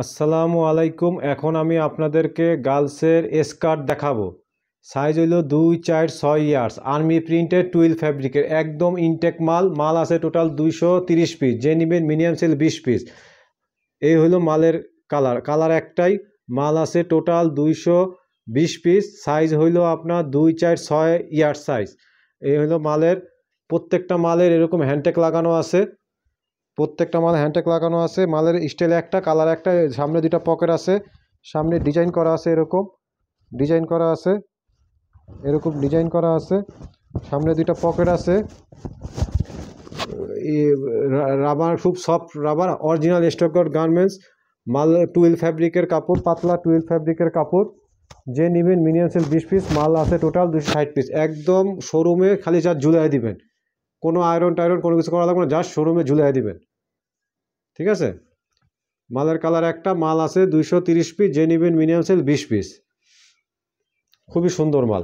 আসসালামু আলাইকুম এখন আমি আপনাদেরকে গার্লসের স্কার্ট দেখাবো সাইজ হইল দুই চার ছয় ইয়ার্স আর্মি প্রিন্টের টুয়েলভ ফ্যাব্রিকের একদম ইনটেক মাল মাল আছে টোটাল দুইশো তিরিশ পিস যে নিবেন মিনিমাম সেল বিশ পিস এই হলো মালের কালার কালার একটাই মাল আছে টোটাল দুইশো বিশ পিস সাইজ হইল আপনার দুই চার ছয় ইয়ার্স সাইজ এই হলো মালের প্রত্যেকটা মালের এরকম হ্যান্ডটেক লাগানো আছে প্রত্যেকটা মাল হ্যান্ডটেক লাগানো আছে মালের স্টাইল একটা কালার একটা সামনে দুটা পকেট আছে সামনে ডিজাইন করা আছে এরকম ডিজাইন করা আছে এরকম ডিজাইন করা আছে সামনে দুটা পকেট আছে রাবার খুব সফট রাবার অরিজিনাল স্টকগট গার্মেন্টস মাল টুয়েলভ ফ্যাব্রিকের কাপড় পাতলা টুয়েলভ ফ্যাব্রিকের কাপড় যে নেবেন মিনিমাম সেল বিশ পিস মাল আছে টোটাল দুশো ষাট পিস একদম শোরুমে খালি যা জুলাই দিবেন কোনো আয়রন টায়রন কোনো কিছু করা লাগবে না জাস্ট শোরুমে ঝুলাই দিবেন ঠিক আছে মালের কালার একটা মাল আছে দুইশো তিরিশ পিস যে নেবেন মিনিমাম সেল বিশ পিস খুবই সুন্দর মাল